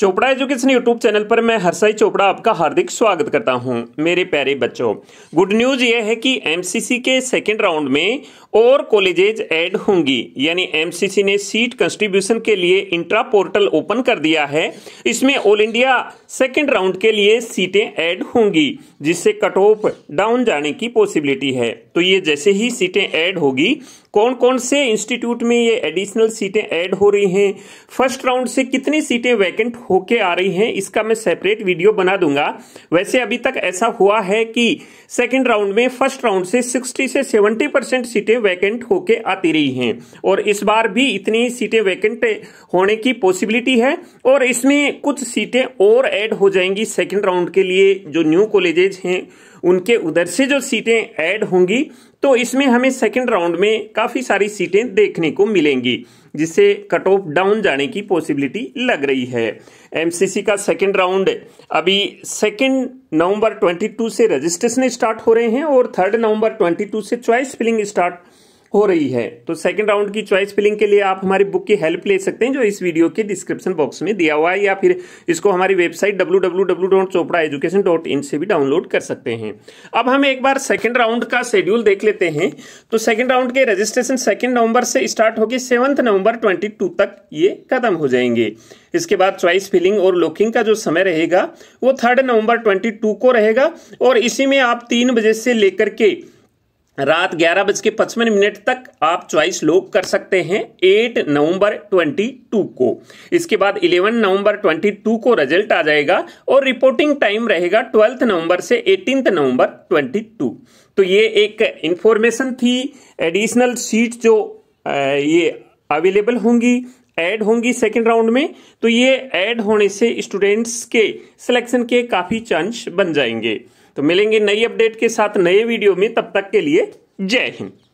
Chopra education YouTube channel पर मैं हरसाई चोपड़ा आपका हार्दिक स्वागत करता हूं मेरे प्यारे बच्चों गुड न्यूज ये है कि एमसीसी के सेकेंड राउंड में और कॉलेजेज ऐड होंगी यानी एमसीसी ने सीट कंस्ट्रीब्यूशन के लिए इंट्रा पोर्टल ओपन कर दिया है इसमें ऑल इंडिया सेकेंड राउंड के लिए सीटें ऐड होंगी जिससे कट ऑफ डाउन जाने की पॉसिबिलिटी है तो ये जैसे ही सीटें ऐड होगी कौन कौन से इंस्टीट्यूट में ये एडिशनल सीटें ऐड हो रही हैं फर्स्ट राउंड से कितनी सीटें वैकेंट होके आ रही हैं इसका मैं सेपरेट वीडियो बना दूंगा वैसे अभी तक ऐसा हुआ है कि सेकेंड राउंड में फर्स्ट राउंड से सिक्सटी से सेवेंटी परसेंट सीटें वैकेंट होके आती रही हैं और इस बार भी इतनी सीटें वैकेंट होने की पॉसिबिलिटी है और इसमें कुछ सीटें और ऐड हो जाएंगी सेकेंड राउंड के लिए जो न्यू कॉलेजेज हैं उनके उधर से जो सीटें ऐड होंगी तो इसमें हमें सेकेंड राउंड में काफ़ी सारी सीटें देखने को मिलेंगी जिससे कट ऑफ डाउन जाने की पॉसिबिलिटी लग रही है एमसीसी का सेकेंड राउंड अभी सेकेंड नवंबर 22 से रजिस्ट्रेशन स्टार्ट हो रहे हैं और थर्ड नवंबर 22 से चॉइस फिलिंग स्टार्ट हो रही है तो सेकंड राउंड की चॉइस फिलिंग के लिए आप हमारी बुक की हेल्प ले सकते हैं जो इस वीडियो के डिस्क्रिप्शन बॉक्स में दिया हुआ है या फिर इसको हमारी वेबसाइट डब्ल्यू से भी डाउनलोड कर सकते हैं अब हम एक बार सेकेंड राउंड का शेड्यूल देख लेते हैं तो सेकेंड राउंड के रजिस्ट्रेशन सेकेंड नवंबर से स्टार्ट होगी सेवंथ नवंबर ट्वेंटी तक ये खत्म हो जाएंगे इसके बाद चॉइस फिलिंग और लॉकिंग का जो समय रहेगा वो थर्ड नवंबर 22 को रहेगा और इसी में आप तीन बजे से लेकर के रात ग्यारह बज के पचपन मिनट तक आप चॉइस लोग कर सकते हैं 8 नवंबर 22 को इसके बाद 11 नवंबर 22 को रिजल्ट आ जाएगा और रिपोर्टिंग टाइम रहेगा ट्वेल्थ नवंबर से एटीन नवंबर 22 तो ये एक इंफॉर्मेशन थी एडिशनल सीट जो ये अवेलेबल होंगी ऐड होंगी सेकेंड राउंड में तो ये ऐड होने से स्टूडेंट्स के सिलेक्शन के काफ़ी चांस बन जाएंगे तो मिलेंगे नई अपडेट के साथ नए वीडियो में तब तक के लिए जय हिंद